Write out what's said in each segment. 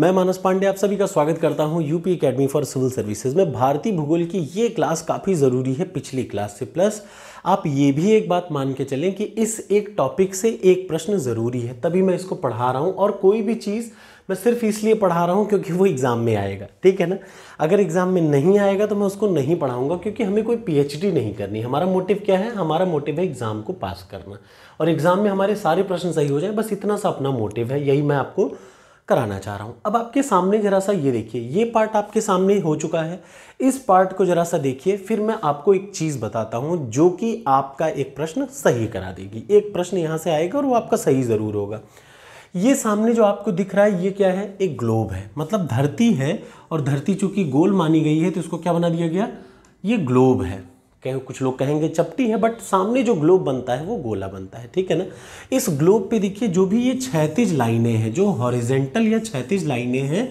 मैं मानस पांडे आप सभी का स्वागत करता हूं UP academy for civil services में भारतीय भूगोल की ये क्लास काफ़ी ज़रूरी है पिछली क्लास से प्लस आप ये भी एक बात मान के चलें कि इस एक टॉपिक से एक प्रश्न ज़रूरी है तभी मैं इसको पढ़ा रहा हूँ और कोई भी चीज़ मैं सिर्फ इसलिए पढ़ा रहा हूँ क्योंकि वो एग्ज़ाम में आएगा ठीक है ना अगर एग्ज़ाम में नहीं आएगा तो मैं उसको नहीं पढ़ाऊँगा क्योंकि हमें कोई पी नहीं करनी हमारा मोटिव क्या है हमारा मोटिव है एग्ज़ाम को पास करना और एग्ज़ाम में हमारे सारे प्रश्न सही हो जाए बस इतना सा अपना मोटिव है यही मैं आपको कराना चाह रहा हूँ अब आपके सामने ज़रा सा ये देखिए ये पार्ट आपके सामने हो चुका है इस पार्ट को ज़रा सा देखिए फिर मैं आपको एक चीज़ बताता हूँ जो कि आपका एक प्रश्न सही करा देगी एक प्रश्न यहाँ से आएगा और वो आपका सही ज़रूर होगा ये सामने जो आपको दिख रहा है ये क्या है एक ग्लोब है मतलब धरती है और धरती चूंकि गोल मानी गई है तो इसको क्या बना दिया गया ये ग्लोब है कहीं कुछ लोग कहेंगे चपटी है बट सामने जो ग्लोब बनता है वो गोला बनता है ठीक है ना इस ग्लोब पे देखिए जो भी ये क्षैतिज लाइनें हैं जो हॉरिजेंटल या क्षैतिज लाइनें हैं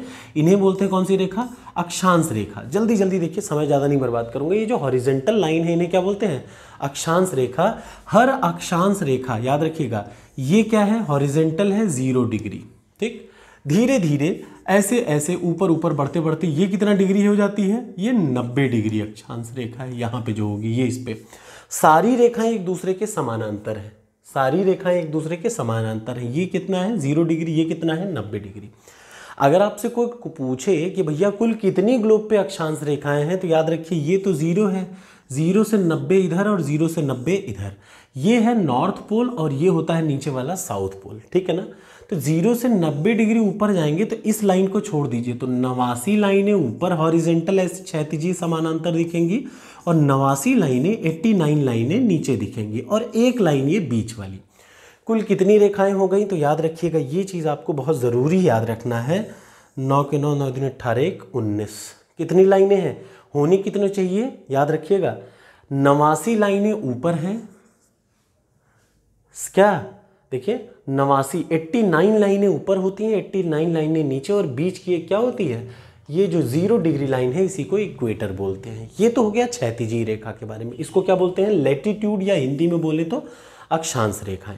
इन्हें बोलते हैं कौन सी रेखा अक्षांश रेखा जल्दी जल्दी देखिए समय ज़्यादा नहीं बर्बाद करूंगा ये जो हॉरिजेंटल लाइन है इन्हें क्या बोलते हैं अक्षांश रेखा हर अक्षांश रेखा याद रखिएगा ये क्या है हॉरिजेंटल है ज़ीरो डिग्री ठीक धीरे धीरे ऐसे ऐसे ऊपर ऊपर बढ़ते बढ़ते ये कितना डिग्री हो जाती है ये 90 डिग्री अक्षांश रेखा है यहाँ पे जो होगी ये इस पर सारी रेखाएं एक दूसरे के समानांतर हैं सारी रेखाएं एक दूसरे के समानांतर हैं ये कितना है जीरो डिग्री ये कितना है नब्बे डिग्री अगर आपसे कोई पूछे कि भैया कुल कितनी ग्लोब पे अक्षांश रेखाएं हैं तो याद रखिए ये तो ज़ीरो है ज़ीरो से नब्बे इधर और ज़ीरो से नब्बे इधर ये है नॉर्थ पोल और ये होता है नीचे वाला साउथ पोल ठीक है ना तो जीरो से नब्बे डिग्री ऊपर जाएंगे तो इस लाइन को छोड़ दीजिए तो नवासी लाइनें ऊपर हॉरिजेंटल ऐसे क्षैतिजी समानांतर दिखेंगी और नवासी लाइनें एट्टी नाइन लाइनें नीचे दिखेंगी और एक लाइन ये बीच वाली कुल कितनी रेखाएं हो गई तो याद रखिएगा ये चीज़ आपको बहुत ज़रूरी याद रखना है नौ के नौ नौ दिन अट्ठारह एक उन्नीस कितनी लाइनें हैं होनी कितने चाहिए याद रखिएगा नवासी लाइनें ऊपर हैं क्या देखिए नवासी एट्टी नाइन लाइनें ऊपर होती हैं एट्टी नाइन लाइनें नीचे और बीच की क्या होती है ये जो जीरो डिग्री लाइन है इसी को इक्वेटर बोलते हैं ये तो हो गया क्षैतिजी रेखा के बारे में इसको क्या बोलते हैं लेटीट्यूड या हिंदी में बोले तो अक्षांश रेखाएं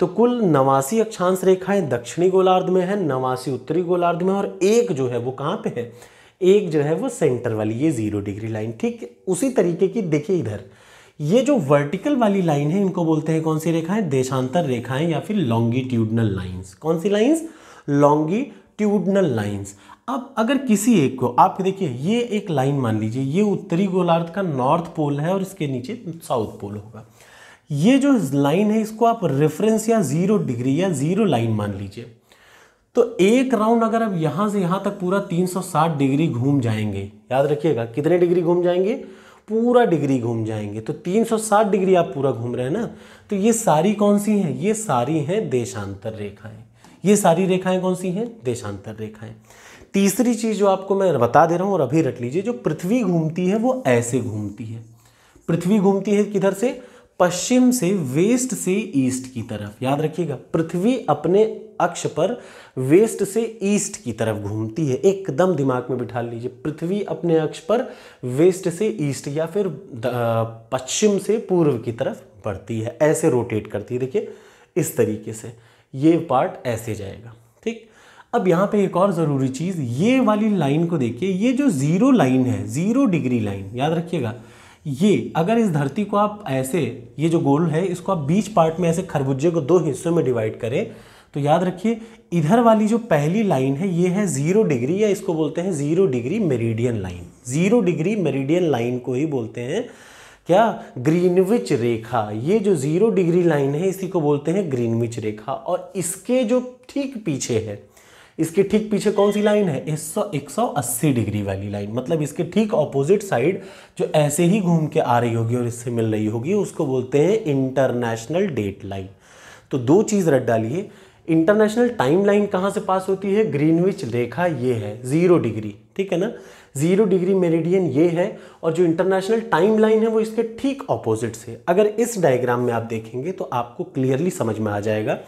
तो कुल नवासी अक्षांश रेखाएं दक्षिणी गोलार्ध में है नवासी उत्तरी गोलार्ध में और एक जो है वो कहाँ पे है एक जो है वो सेंटर वाली ये जीरो डिग्री लाइन ठीक उसी तरीके की देखिए इधर ये जो वर्टिकल वाली लाइन है इनको बोलते हैं कौन सी रेखाएं देशांतर रेखाएं या फिर लॉन्गिट्यूडनल लाइंस कौन सी लाइंस लॉन्गिट्यूडनल लाइंस अब अगर किसी एक को आप देखिए ये एक लाइन मान लीजिए ये उत्तरी गोलार्ध का नॉर्थ पोल है और इसके नीचे साउथ पोल होगा ये जो लाइन है इसको आप रेफरेंस या जीरो डिग्री या जीरो लाइन मान लीजिए तो एक राउंड अगर आप यहां से यहां तक पूरा 360 डिग्री घूम जाएंगे याद रखिएगा कितने डिग्री घूम जाएंगे पूरा डिग्री घूम जाएंगे तो 360 डिग्री आप पूरा घूम रहे हैं ना तो ये सारी कौन सी हैं ये सारी हैं देशांतर रेखाएं ये सारी रेखाएं कौन सी हैं देशांतर रेखाएं तीसरी चीज़ जो आपको मैं बता दे रहा हूँ और अभी रट लीजिए जो पृथ्वी घूमती है वो ऐसे घूमती है पृथ्वी घूमती है किधर से पश्चिम से वेस्ट से ईस्ट की तरफ याद रखिएगा पृथ्वी अपने अक्ष पर वेस्ट से ईस्ट की तरफ घूमती है एकदम दिमाग में बिठा लीजिए पृथ्वी अपने अक्ष पर वेस्ट से ईस्ट या फिर पश्चिम से पूर्व की तरफ बढ़ती है ऐसे रोटेट करती है देखिए इस तरीके से ये पार्ट ऐसे जाएगा ठीक अब यहाँ पे एक और ज़रूरी चीज़ ये वाली लाइन को देखिए ये जो ज़ीरो लाइन है ज़ीरो डिग्री लाइन याद रखिएगा ये अगर इस धरती को आप ऐसे ये जो गोल है इसको आप बीच पार्ट में ऐसे खरबूजे को दो हिस्सों में डिवाइड करें तो याद रखिए इधर वाली जो पहली लाइन है ये है ज़ीरो डिग्री या इसको बोलते हैं zero degree meridian line zero degree meridian line को ही बोलते हैं क्या ग्रीनविच रेखा ये जो ज़ीरो डिग्री लाइन है इसी को बोलते हैं ग्रीनविच रेखा और इसके जो ठीक पीछे है इसके ठीक पीछे कौन सी लाइन है इस सौ एक सौ अस्सी डिग्री वाली लाइन मतलब इसके ठीक ऑपोजिट साइड जो ऐसे ही घूम के आ रही होगी और इससे मिल रही होगी उसको बोलते हैं इंटरनेशनल डेट लाइन तो दो चीज़ रट डालिए इंटरनेशनल टाइम लाइन कहाँ से पास होती है ग्रीनविच रेखा ये है ज़ीरो डिग्री ठीक है ना ज़ीरो डिग्री मेरिडियन ये है और जो इंटरनेशनल टाइम लाइन है वो इसके ठीक ऑपोजिट से अगर इस डायग्राम में आप देखेंगे तो आपको क्लियरली समझ में आ जाएगा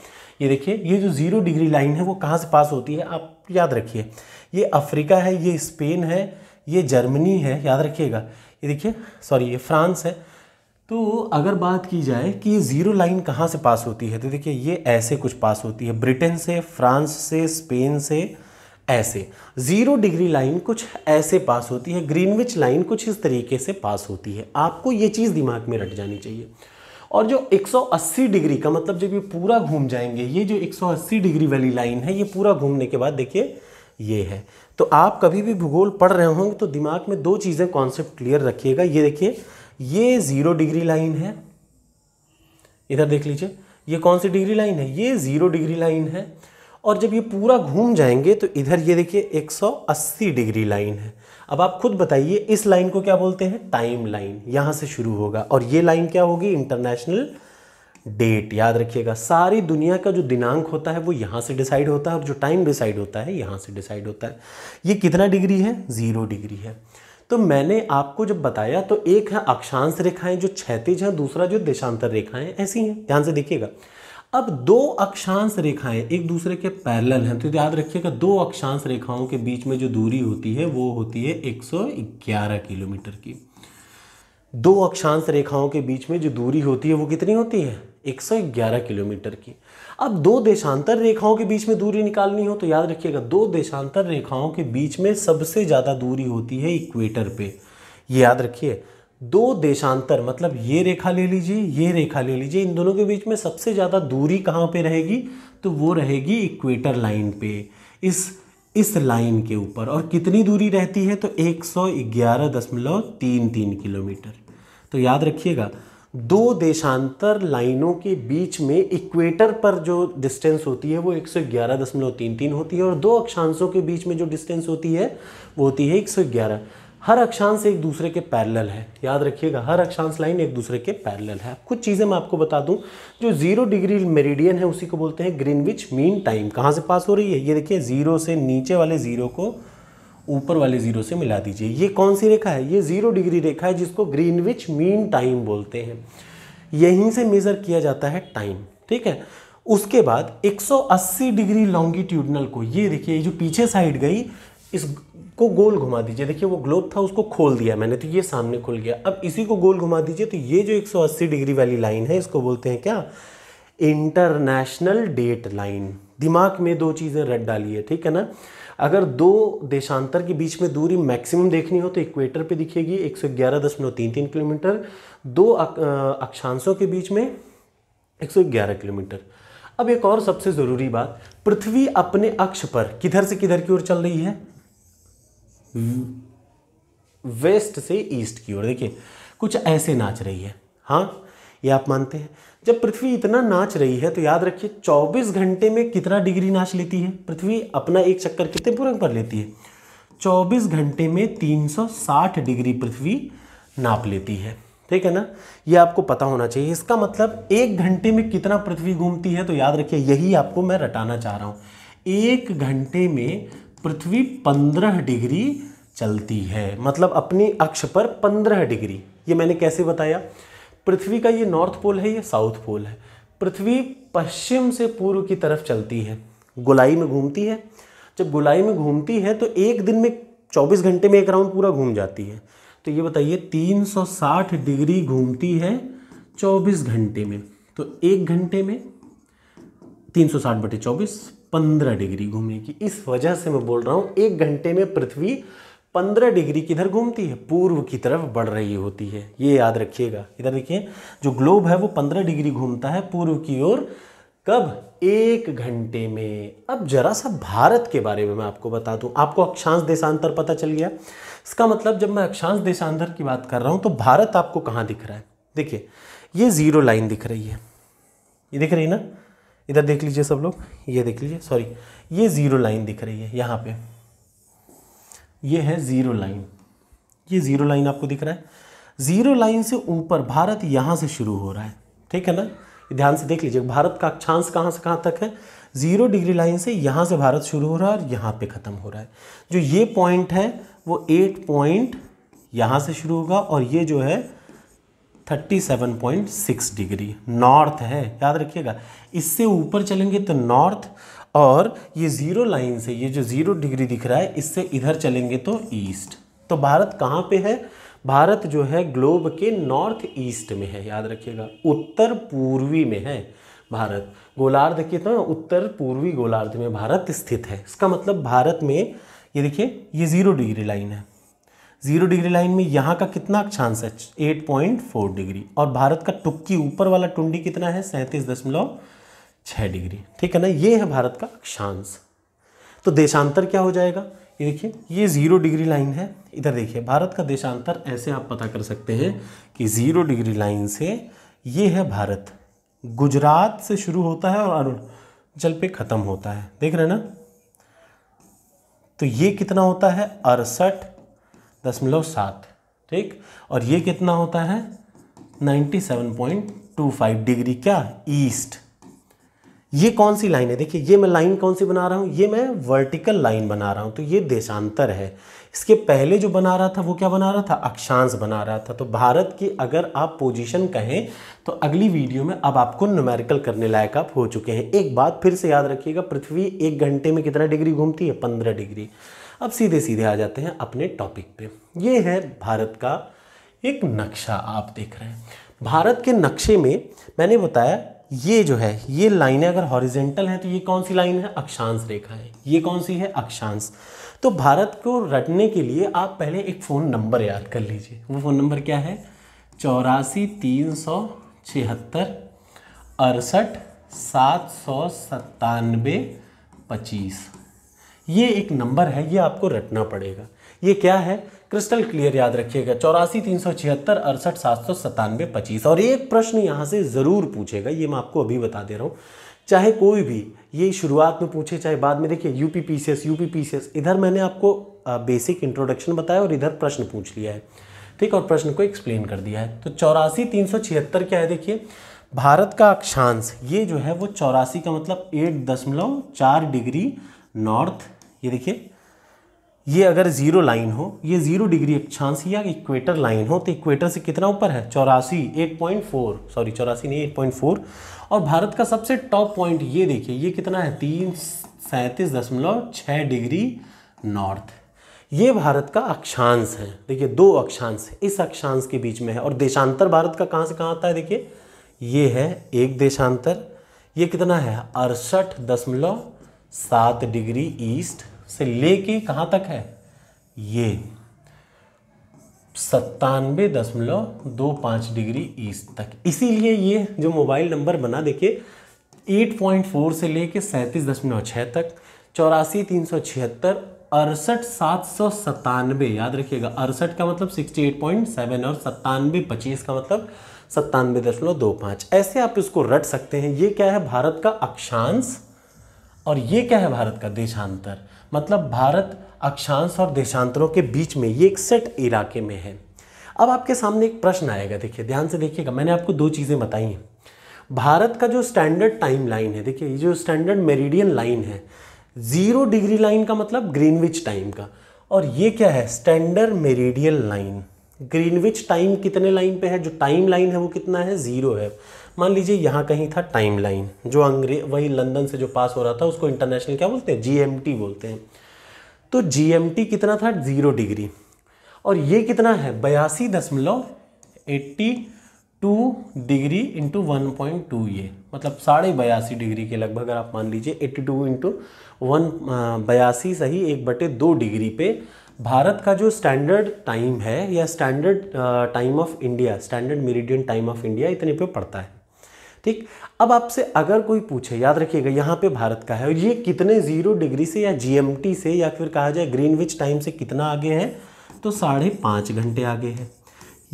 ये देखिए ये जो ज़ीरो डिग्री लाइन है वो कहाँ से पास होती है आप याद रखिए ये अफ्रीका है ये स्पेन है ये जर्मनी है याद रखिएगा ये देखिए सॉरी ये फ्रांस है तो अगर बात की जाए कि ये ज़ीरो लाइन कहाँ से पास होती है तो देखिए ये ऐसे कुछ पास होती है ब्रिटेन से फ्रांस से स्पेन से ऐसे ज़ीरो डिग्री लाइन कुछ ऐसे पास होती है ग्रीनविच लाइन कुछ इस तरीके से पास होती है आपको ये चीज़ दिमाग में रख जानी चाहिए और जो 180 डिग्री का मतलब जब ये पूरा घूम जाएंगे ये जो 180 डिग्री वाली लाइन है ये पूरा घूमने के बाद देखिए ये है तो आप कभी भी भूगोल पढ़ रहे होंगे तो दिमाग में दो चीज़ें कॉन्सेप्ट क्लियर रखिएगा ये देखिए ये ज़ीरो डिग्री लाइन है इधर देख लीजिए ये कौन सी डिग्री लाइन है ये ज़ीरो डिग्री लाइन है और जब ये पूरा घूम जाएंगे तो इधर ये देखिए 180 डिग्री लाइन है अब आप खुद बताइए इस लाइन को क्या बोलते हैं टाइम लाइन यहाँ से शुरू होगा और ये लाइन क्या होगी इंटरनेशनल डेट याद रखिएगा सारी दुनिया का जो दिनांक होता है वो यहाँ से डिसाइड होता है और जो टाइम डिसाइड होता है यहाँ से डिसाइड होता है ये कितना डिग्री है ज़ीरो डिग्री है तो मैंने आपको जब बताया तो एक है अक्षांश रेखाएं जो क्षैतिज हैं दूसरा जो देशांतर रेखाएं ऐसी हैं ध्यान से देखिएगा अब दो अक्षांश रेखाएं एक दूसरे के पैरेलल हैं तो याद रखिएगा दो अक्षांश रेखाओं के बीच में जो दूरी होती है वो होती है 111 किलोमीटर की दो अक्षांश रेखाओं के बीच में जो दूरी होती है वो कितनी होती है 111 किलोमीटर की अब दो देशांतर रेखाओं के बीच में दूरी निकालनी हो तो याद रखिएगा दो देशांतर रेखाओं के बीच में सबसे ज़्यादा दूरी होती है इक्वेटर पे ये याद रखिए दो देशांतर मतलब ये रेखा ले लीजिए ये रेखा ले लीजिए इन दोनों के बीच में सबसे ज़्यादा दूरी कहाँ पे रहेगी तो वो रहेगी इक्वेटर लाइन पे इस इस लाइन के ऊपर और कितनी दूरी रहती है तो एक सौ ग्यारह दशमलव तीन तीन किलोमीटर तो याद रखिएगा दो देशांतर लाइनों के बीच में इक्वेटर पर जो डिस्टेंस होती है वो एक सौ ग्यारह दशमलव तीन तीन होती है और दो अक्षांशों के बीच में जो डिस्टेंस होती है वो होती है एक सौ ग्यारह हर अक्षांश एक दूसरे के पैरेलल है याद रखिएगा हर अक्षांश लाइन एक दूसरे के पैरेलल है कुछ चीज़ें मैं आपको बता दूं जो जीरो डिग्री मेरिडियन है उसी को बोलते हैं ग्रीनविच मीन टाइम कहाँ से पास हो रही है ये देखिए जीरो से नीचे वाले जीरो को ऊपर वाले जीरो से मिला दीजिए ये कौन सी रेखा है ये जीरो डिग्री रेखा है जिसको ग्रीनविच मीन टाइम बोलते हैं यहीं से मेज़र किया जाता है टाइम ठीक है उसके बाद 180 डिग्री लॉन्गिट्यूडनल को ये देखिए जो पीछे साइड गई इस को गोल घुमा दीजिए देखिए वो ग्लोब था उसको खोल दिया मैंने तो ये सामने खुल गया अब इसी को गोल घुमा दीजिए तो ये जो 180 डिग्री वाली लाइन है इसको बोलते हैं क्या इंटरनेशनल डेट लाइन दिमाग में दो चीज़ें रट है ठीक है ना अगर दो देशांतर के बीच में दूरी मैक्सिमम देखनी हो तो इक्वेटर पे दिखेगी एक सौ ग्यारह दशमलव तीन तीन किलोमीटर दो अक्षांशों के बीच में एक सौ ग्यारह किलोमीटर अब एक और सबसे ज़रूरी बात पृथ्वी अपने अक्ष पर किधर से किधर की ओर चल रही है वेस्ट से ईस्ट की ओर देखिए कुछ ऐसे नाच रही है हाँ ये आप मानते हैं जब पृथ्वी इतना नाच रही है तो याद रखिए 24 घंटे में कितना डिग्री नाच लेती है पृथ्वी अपना एक चक्कर कितने पूरक पर लेती है 24 घंटे में 360 डिग्री पृथ्वी नाप लेती है ठीक है ना ये आपको पता होना चाहिए इसका मतलब एक घंटे में कितना पृथ्वी घूमती है तो याद रखिए यही आपको मैं रटाना चाह रहा हूँ एक घंटे में पृथ्वी पंद्रह डिग्री चलती है मतलब अपने अक्ष पर पंद्रह डिग्री ये मैंने कैसे बताया पृथ्वी का ये नॉर्थ पोल है ये साउथ पोल है पृथ्वी पश्चिम से पूर्व की तरफ चलती है गुलाई में घूमती है जब गुलाई में घूमती है तो एक दिन में 24 घंटे में एक राउंड पूरा घूम जाती है तो ये बताइए 360 डिग्री घूमती है 24 घंटे में तो एक घंटे में 360 सौ साठ बटे चौबीस पंद्रह डिग्री घूमेगी इस वजह से मैं बोल रहा हूँ एक घंटे में पृथ्वी पंद्रह डिग्री किधर घूमती है पूर्व की तरफ बढ़ रही होती है ये याद रखिएगा इधर देखिए जो ग्लोब है वो पंद्रह डिग्री घूमता है पूर्व की ओर कब एक घंटे में अब जरा सा भारत के बारे में मैं आपको बता दूं आपको अक्षांश देशांतर पता चल गया इसका मतलब जब मैं अक्षांश देशांतर की बात कर रहा हूं तो भारत आपको कहाँ दिख रहा है देखिए ये ज़ीरो लाइन दिख रही है ये दिख रही है ना इधर देख लीजिए सब लोग ये देख लीजिए सॉरी ये ज़ीरो लाइन दिख रही है यहाँ पे ये है ज़ीरो लाइन ये ज़ीरो लाइन आपको दिख रहा है ज़ीरो लाइन से ऊपर भारत यहाँ से शुरू हो रहा है ठीक है ना ध्यान से देख लीजिए भारत का अक्षांश कहाँ से कहाँ तक है ज़ीरो डिग्री लाइन से यहाँ से भारत शुरू हो रहा है और यहाँ पे ख़त्म हो रहा है जो ये पॉइंट है वो एट पॉइंट यहाँ से शुरू होगा और ये जो है 37.6 डिग्री नॉर्थ है याद रखिएगा इससे ऊपर चलेंगे तो नॉर्थ और ये ज़ीरो लाइन से ये जो ज़ीरो डिग्री दिख रहा है इससे इधर चलेंगे तो ईस्ट तो भारत कहाँ पे है भारत जो है ग्लोब के नॉर्थ ईस्ट में है याद रखिएगा उत्तर पूर्वी में है भारत गोलार्ध के तो उत्तर पूर्वी गोलार्ध में भारत स्थित है इसका मतलब भारत में ये देखिए ये ज़ीरो डिग्री लाइन है जीरो डिग्री लाइन में यहाँ का कितना अक्षांश है एट पॉइंट फोर डिग्री और भारत का टुक्की ऊपर वाला टुंडी कितना है सैंतीस दशमलव छः डिग्री ठीक है ना ये है भारत का अक्षांश तो देशांतर क्या हो जाएगा ये देखिए ये ज़ीरो डिग्री लाइन है इधर देखिए भारत का देशांतर ऐसे आप पता कर सकते हैं कि ज़ीरो डिग्री लाइन से ये है भारत गुजरात से शुरू होता है और अरुणाचल पे ख़त्म होता है देख रहे हैं ना तो ये कितना होता है अड़सठ दशमलव सात ठीक और ये कितना होता है 97.25 डिग्री क्या ईस्ट ये कौन सी लाइन है देखिए ये मैं लाइन कौन सी बना रहा हूँ ये मैं वर्टिकल लाइन बना रहा हूँ तो ये देशांतर है इसके पहले जो बना रहा था वो क्या बना रहा था अक्षांश बना रहा था तो भारत की अगर आप पोजीशन कहें तो अगली वीडियो में अब आपको न्यूमेरिकल करने लायक आप हो चुके हैं एक बात फिर से याद रखिएगा पृथ्वी एक घंटे में कितना डिग्री घूमती है पंद्रह डिग्री अब सीधे सीधे आ जाते हैं अपने टॉपिक पे ये है भारत का एक नक्शा आप देख रहे हैं भारत के नक्शे में मैंने बताया ये जो है ये लाइनें अगर हॉरिजेंटल हैं तो ये कौन सी लाइन है अक्षांश रेखा है ये कौन सी है अक्षांश तो भारत को रटने के लिए आप पहले एक फ़ोन नंबर याद कर लीजिए वो फ़ोन नंबर क्या है चौरासी तीन सौ छिहत्तर अड़सठ सात सौ सत्तानवे पच्चीस ये एक नंबर है ये आपको रटना पड़ेगा ये क्या है क्रिस्टल क्लियर याद रखिएगा चौरासी तीन सौ छिहत्तर अड़सठ सात सौ सत्तानवे पच्चीस और एक प्रश्न यहाँ से ज़रूर पूछेगा ये मैं आपको अभी बता दे रहा हूँ चाहे कोई भी ये शुरुआत में पूछे चाहे बाद में देखिए U P P C S U P P C S इधर मैंने आपको बेसिक इंट्रोडक्शन बताया और इधर प्रश्न पूछ लिया है ठीक और प्रश्न को एक्सप्लेन कर दिया है तो चौरासी तीन सौ छिहत्तर क्या है देखिए भारत का अक्षांश ये जो है वो चौरासी का मतलब एट दशमलव चार डिग्री नॉर्थ ये देखिए ये अगर ज़ीरो लाइन हो ये ज़ीरो डिग्री अक्षांश या इक्वेटर लाइन हो तो इक्वेटर से कितना ऊपर है चौरासी एट पॉइंट फोर सॉरी चौरासी नहीं एट पॉइंट फोर और भारत का सबसे टॉप पॉइंट ये देखिए ये कितना है तीन सैंतीस दशमलव छः डिग्री नॉर्थ ये भारत का अक्षांश है देखिए दो अक्षांश इस अक्षांश के बीच में है और देशांतर भारत का कहाँ से कहाँ आता है देखिए ये है एक देशांतर ये कितना है अड़सठ दशमलव सात डिग्री ईस्ट से लेके कहाँ तक है ये सत्तानवे दशमलव दो पाँच डिग्री ईस्ट तक इसीलिए ये जो मोबाइल नंबर बना देखिए एट पॉइंट फोर से लेके सैंतीस दशमलव छः तक चौरासी तीन सौ छिहत्तर अड़सठ सात सौ सत्तानवे याद रखिएगा अड़सठ का मतलब सिक्सटी एट पॉइंट सेवन और सत्तानवे पच्चीस का मतलब सत्तानवे दशमलव दो पाँच ऐसे आप इसको रट सकते हैं ये क्या है भारत का अक्षांश और ये क्या है भारत का देशांतर मतलब भारत अक्षांश और देशांतरों के बीच में ये एक सेट इलाके में है अब आपके सामने एक प्रश्न आएगा देखिए ध्यान से देखिएगा मैंने आपको दो चीज़ें बताई हैं भारत का जो स्टैंडर्ड टाइम लाइन है देखिए ये जो स्टैंडर्ड मेरिडियन लाइन है ज़ीरो डिग्री लाइन का मतलब ग्रीनविच टाइम का और ये क्या है standard meridian line Greenwich time कितने लाइन पे है जो टाइम लाइन है वो कितना है ज़ीरो है मान लीजिए यहाँ कहीं था टाइमलाइन जो अंग्रेज वही लंदन से जो पास हो रहा था उसको इंटरनेशनल क्या बोलते हैं जीएमटी बोलते हैं तो जीएमटी कितना था ज़ीरो डिग्री और ये कितना है बयासी दशमलव eighty two degree into one point two ये मतलब साढ़े बयासी डिग्री के लगभग अगर आप मान लीजिए एट्टी टू इंटू वन बयासी सही एक बटे दो डिग्री पे भारत का जो स्टैंडर्ड टाइम है या standard time of India standard meridian time of India इतने पे पड़ता है ठीक अब आपसे अगर कोई पूछे याद रखिएगा यहाँ पे भारत का है और ये कितने जीरो डिग्री से या जीएमटी से या फिर कहा जाए ग्रीनविच टाइम से कितना आगे है तो साढ़े पाँच घंटे आगे है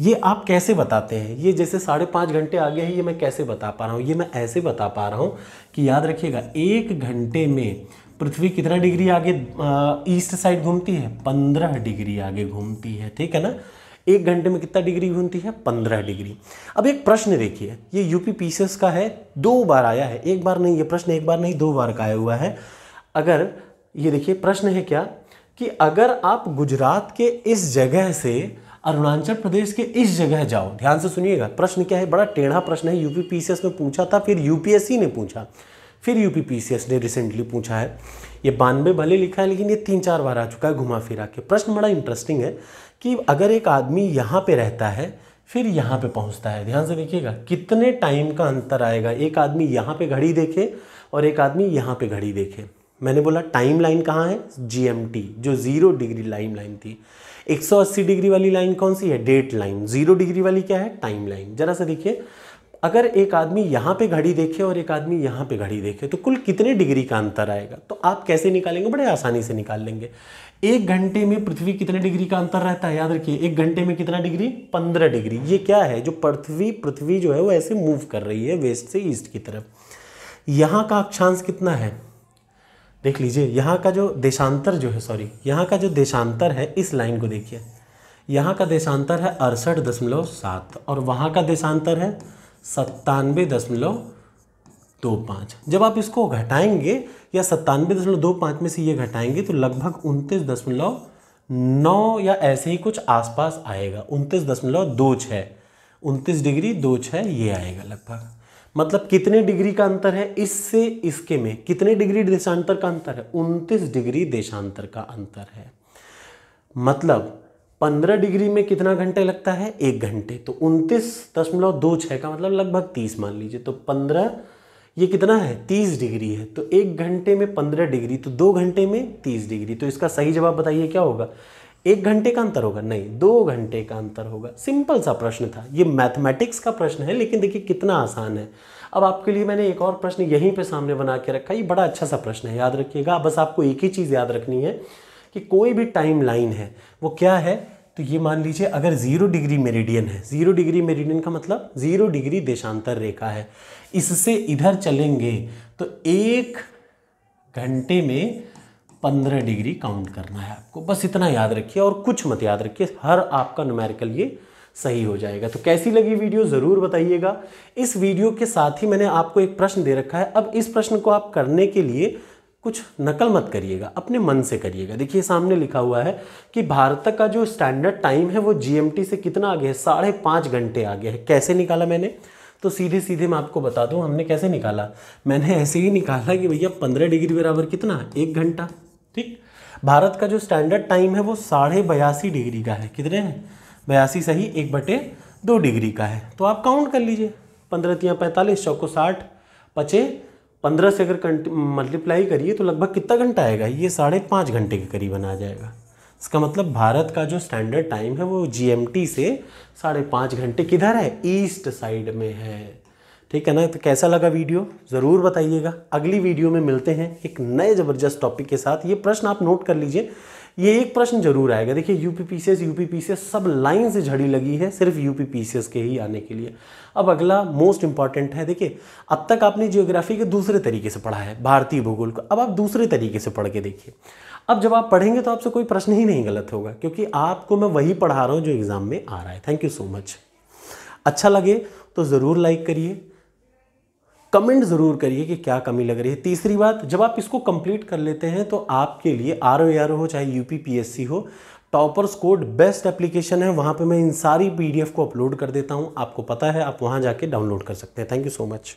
ये आप कैसे बताते हैं ये जैसे साढ़े पाँच घंटे आगे है ये मैं कैसे बता पा रहा हूँ ये मैं ऐसे बता पा रहा हूँ कि याद रखिएगा एक घंटे में पृथ्वी कितना डिग्री आगे ईस्ट साइड घूमती है पंद्रह डिग्री आगे घूमती है ठीक है ना एक घंटे में कितना डिग्री घूमती है पंद्रह डिग्री अब एक प्रश्न देखिए ये यूपी पीसेस का है दो बार आया है एक बार नहीं ये प्रश्न एक बार नहीं दो बार का आया हुआ है अगर ये देखिए प्रश्न है क्या कि अगर आप गुजरात के इस जगह से अरुणाचल प्रदेश के इस जगह जाओ ध्यान से सुनिएगा प्रश्न क्या है बड़ा टेढ़ा प्रश्न है यूपी पीसीएस में पूछा था फिर यूपीएससी ने पूछा फिर यूपी पीसीएस ने रिसेंटली पूछा है ये बानवे भले लिखा है लेकिन ये तीन चार बार आ चुका है घुमा फिरा के प्रश्न बड़ा इंटरेस्टिंग है कि अगर एक आदमी यहाँ पे रहता है फिर यहाँ पे पहुँचता है ध्यान से देखिएगा कितने टाइम का अंतर आएगा एक आदमी यहाँ पे घड़ी देखे और एक आदमी यहाँ पे घड़ी देखे मैंने बोला टाइम लाइन कहाँ है जी जो ज़ीरो डिग्री लाइन लाइन थी 180 डिग्री वाली लाइन कौन सी है डेट लाइन ज़ीरो डिग्री वाली क्या है टाइम लाइन जरा सा देखिए अगर एक आदमी यहाँ पे घड़ी देखे और एक आदमी यहाँ पे घड़ी देखे तो कुल कितने डिग्री का अंतर आएगा तो आप कैसे निकालेंगे बड़े आसानी से निकाल लेंगे एक घंटे में पृथ्वी कितने डिग्री का अंतर रहता है याद रखिए एक घंटे में कितना डिग्री पंद्रह डिग्री ये क्या है जो पृथ्वी पृथ्वी जो है वो ऐसे मूव कर रही है वेस्ट से ईस्ट की तरफ यहाँ का अक्षांश कितना है देख लीजिए यहाँ का जो देशांतर जो है सॉरी यहाँ का जो देशांतर है इस लाइन को देखिए यहाँ का देशांतर है अड़सठ दशमलव सात और वहाँ का देशांतर है सत्तानवे दशमलव दो पाँच जब आप इसको घटाएंगे या सत्तानवे दशमलव दो पाँच में से ये घटाएंगे तो लगभग उनतीस दशमलव नौ या ऐसे ही कुछ आसपास आएगा उनतीस दशमलव दो छः उनतीस डिग्री दो छः ये आएगा लगभग मतलब कितने डिग्री का अंतर है इससे इसके में कितने डिग्री देशांतर का अंतर है उनतीस डिग्री देशांतर का अंतर है मतलब पंद्रह डिग्री में कितना घंटे लगता है एक घंटे तो उनतीस दशमलव दो छः का मतलब लगभग तीस मान लीजिए तो पंद्रह ये कितना है तीस डिग्री है तो एक घंटे में पंद्रह डिग्री तो दो घंटे में तीस डिग्री तो इसका सही जवाब बताइए क्या होगा एक घंटे का अंतर होगा नहीं दो घंटे का अंतर होगा सिंपल सा प्रश्न था ये मैथमेटिक्स का प्रश्न है लेकिन देखिए कितना आसान है अब आपके लिए मैंने एक और प्रश्न यहीं पे सामने बना के रखा ये बड़ा अच्छा सा प्रश्न है याद रखिएगा बस आपको एक ही चीज़ याद रखनी है कि कोई भी टाइम लाइन है वो क्या है तो ये मान लीजिए अगर ज़ीरो डिग्री मेरिडियन है ज़ीरो डिग्री मेरिडियन का मतलब ज़ीरो डिग्री देशांतर रेखा है इससे इधर चलेंगे तो एक घंटे में पंद्रह डिग्री काउंट करना है आपको बस इतना याद रखिए और कुछ मत याद रखिए हर आपका न्यूमेरिकल ये सही हो जाएगा तो कैसी लगी वीडियो ज़रूर बताइएगा इस वीडियो के साथ ही मैंने आपको एक प्रश्न दे रखा है अब इस प्रश्न को आप करने के लिए कुछ नकल मत करिएगा अपने मन से करिएगा देखिए सामने लिखा हुआ है कि भारत का जो स्टैंडर्ड टाइम है वो जीएमटी से कितना आगे है साढ़े पाँच घंटे आगे है कैसे निकाला मैंने तो सीधे सीधे मैं आपको बता दूं हमने कैसे निकाला मैंने ऐसे ही निकाला कि भैया पंद्रह डिग्री बराबर कितना एक घंटा ठीक भारत का जो स्टैंडर्ड टाइम है वो साढ़े बयासी डिग्री का है कितने हैं बयासी सही एक बटे दो डिग्री का है तो आप काउंट कर लीजिए पंद्रह तिया पैंतालीस चौको साठ पचे पंद्रह से अगर मल्टीप्लाई करिए तो लगभग कितना घंटा आएगा ये साढ़े पाँच घंटे के करीबन आ जाएगा इसका मतलब भारत का जो स्टैंडर्ड टाइम है वो जी से साढ़े पाँच घंटे किधर है ईस्ट साइड में है ठीक है ना तो कैसा लगा वीडियो ज़रूर बताइएगा अगली वीडियो में मिलते हैं एक नए ज़बरदस्त टॉपिक के साथ ये प्रश्न आप नोट कर लीजिए ये एक प्रश्न जरूर आएगा देखिए U P P C S P C S सब लाइन से झड़ी लगी है सिर्फ U P P C S के ही आने के लिए अब अगला मोस्ट इंपॉर्टेंट है देखिए अब तक आपने जियोग्राफी के दूसरे तरीके से पढ़ा है भारतीय भूगोल को अब आप दूसरे तरीके से पढ़ के देखिए अब जब आप पढ़ेंगे तो आपसे कोई प्रश्न ही नहीं गलत होगा क्योंकि आपको मैं वही पढ़ा रहा हूँ जो एग्ज़ाम में आ रहा है थैंक यू सो मच अच्छा लगे तो ज़रूर लाइक करिए कमेंट ज़रूर करिए कि क्या कमी लग रही है तीसरी बात जब आप इसको कंप्लीट कर लेते हैं तो आपके लिए आर ओ आर हो चाहे U P P S C हो टॉपर्स कोड बेस्ट एप्लीकेशन है वहाँ पे मैं इन सारी पीडीएफ को अपलोड कर देता हूँ आपको पता है आप वहाँ जाके डाउनलोड कर सकते हैं थैंक यू सो मच